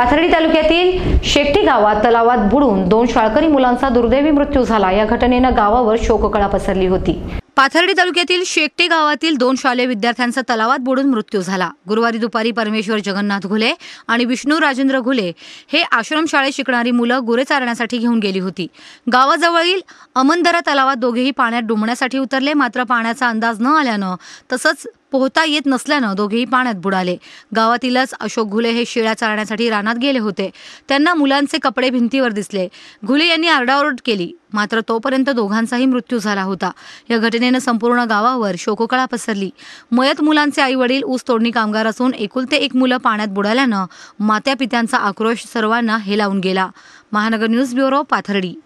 पाथर्डी तालुक्यातील शेकटी गावात तलावात बुडून दोन शाळकरी मुलांचा दुर्दैवी मृत्यू झाला या घटनेनं गावावर शोककळा पसरली होती पाथर्डी तालुक्यातील शेकटे गावातील दोन शालेय विद्यार्थ्यांचा तलावात बुडून मृत्यू झाला गुरुवारी दुपारी परमेश्वर जगन्नाथ घुले आणि विष्णू राजेंद्र घुले हे आश्रम शाळेत शिकणारी मुलं गुरे चारण्यासाठी घेऊन गेली होती गावाजवळील अमनदरा तलावात दोघेही पाण्यात डुंबण्यासाठी उतरले मात्र पाण्याचा अंदाज न आल्यानं तसंच पोहता येत नसल्यानं दोघेही पाण्यात बुडाले गावातीलच अशोक घुले हे शेळ्या चारण्यासाठी रानात गेले होते त्यांना मुलांचे कपडे भिंतीवर दिसले घुले यांनी आरडाओरड केली मात्र तोपर्यंत दोघांचाही मृत्यू झाला होता या घटनेनं संपूर्ण गावावर शोकोकळा पसरली मयत मुलांचे आई वडील ऊस तोडणी कामगार असून एकुलते एक मुलं पाण्यात बुडाल्यानं मात्या पित्यांचा आक्रोश सर्वांना लावून गेला महानगर न्यूज ब्युरो पाथर्डी